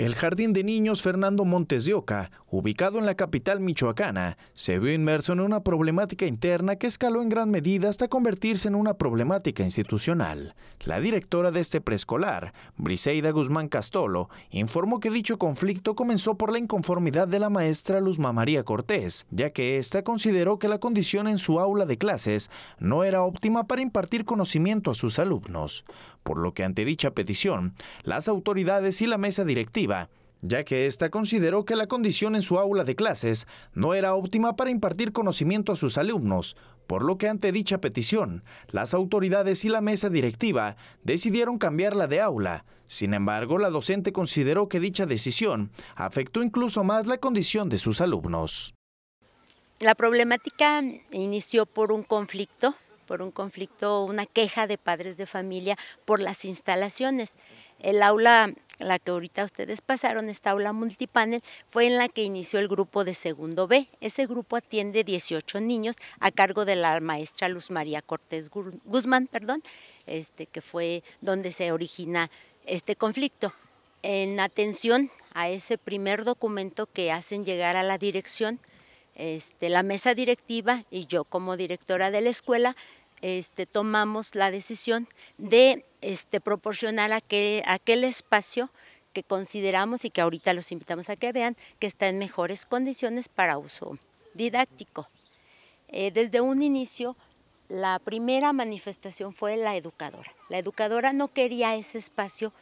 El Jardín de Niños Fernando Montes de Oca, ubicado en la capital michoacana, se vio inmerso en una problemática interna que escaló en gran medida hasta convertirse en una problemática institucional. La directora de este preescolar, Briseida Guzmán Castolo, informó que dicho conflicto comenzó por la inconformidad de la maestra Luzma María Cortés, ya que ésta consideró que la condición en su aula de clases no era óptima para impartir conocimiento a sus alumnos, por lo que ante dicha petición, las autoridades y la mesa directiva ya que ésta consideró que la condición en su aula de clases no era óptima para impartir conocimiento a sus alumnos, por lo que ante dicha petición, las autoridades y la mesa directiva decidieron cambiarla de aula. Sin embargo, la docente consideró que dicha decisión afectó incluso más la condición de sus alumnos. La problemática inició por un conflicto, por un conflicto, una queja de padres de familia por las instalaciones. El aula la que ahorita ustedes pasaron, esta aula multipanel, fue en la que inició el grupo de segundo B. Ese grupo atiende 18 niños a cargo de la maestra Luz María Cortés Guzmán, perdón, este, que fue donde se origina este conflicto. En atención a ese primer documento que hacen llegar a la dirección, este, la mesa directiva y yo como directora de la escuela, este, tomamos la decisión de este, proporcional a aquel espacio que consideramos y que ahorita los invitamos a que vean que está en mejores condiciones para uso didáctico. Eh, desde un inicio, la primera manifestación fue la educadora. La educadora no quería ese espacio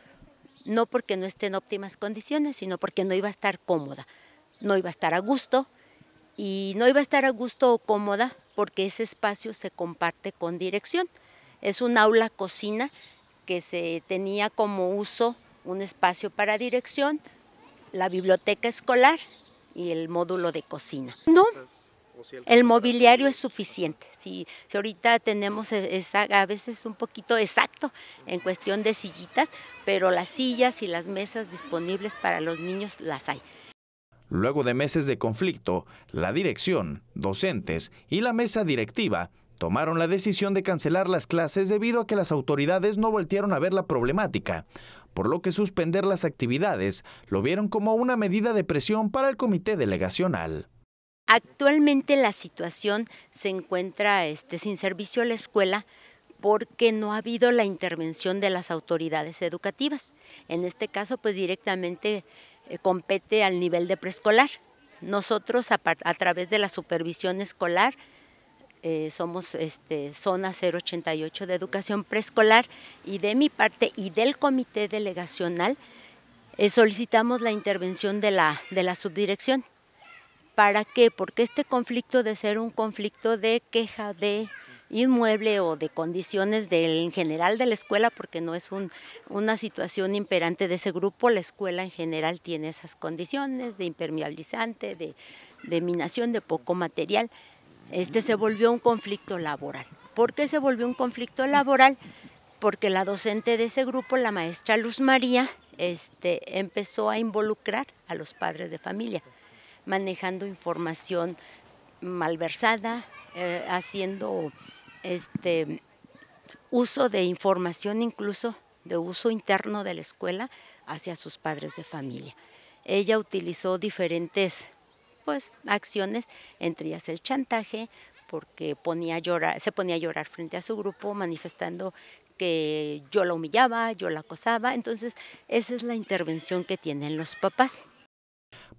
no porque no esté en óptimas condiciones, sino porque no iba a estar cómoda, no iba a estar a gusto y no iba a estar a gusto o cómoda porque ese espacio se comparte con dirección. Es un aula cocina que se tenía como uso un espacio para dirección, la biblioteca escolar y el módulo de cocina. No, el mobiliario es suficiente. Si, ahorita tenemos e-, esa, a veces un poquito exacto en cuestión de sillitas, pero las sillas y las mesas disponibles para los niños las hay. Luego de meses de conflicto, la dirección, docentes y la mesa directiva tomaron la decisión de cancelar las clases debido a que las autoridades no voltearon a ver la problemática, por lo que suspender las actividades lo vieron como una medida de presión para el comité delegacional. Actualmente la situación se encuentra este, sin servicio a la escuela porque no ha habido la intervención de las autoridades educativas. En este caso, pues directamente eh, compete al nivel de preescolar. Nosotros, a través de la supervisión escolar, eh, somos este, zona 088 de educación preescolar y de mi parte y del comité delegacional eh, solicitamos la intervención de la, subdirección. ¿Para qué? Porque este conflicto de ser un conflicto de queja de inmueble o de condiciones del, en general de la escuela, porque no es una situación imperante de ese grupo, la escuela en general tiene esas condiciones de impermeabilizante, de, de minación, de poco material este, se volvió un conflicto laboral. ¿Por qué se volvió un conflicto laboral? Porque la docente de ese grupo, la maestra Luz María, este, empezó a involucrar a los padres de familia, manejando información malversada, eh, haciendo este, uso de información incluso de uso interno de la escuela hacia sus padres de familia. Ella utilizó diferentes pues acciones, entre ellas el chantaje, porque ponía se ponía a llorar frente a su grupo manifestando que yo la humillaba, yo la acosaba. Entonces, esa es la intervención que tienen los papás.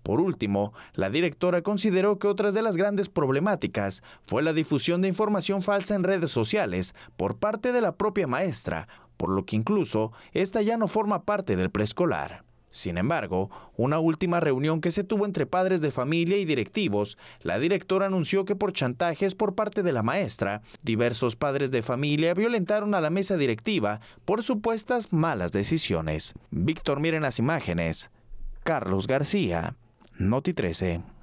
Por último, la directora consideró que otras de las grandes problemáticas fue la difusión de información falsa en redes sociales por parte de la propia maestra, por lo que incluso esta ya no forma parte del preescolar. Sin embargo, una última reunión que se tuvo entre padres de familia y directivos, la directora anunció que por chantajes por parte de la maestra, diversos padres de familia violentaron a la mesa directiva por supuestas malas decisiones. Víctor, miren las imágenes. Carlos García, Noti 13.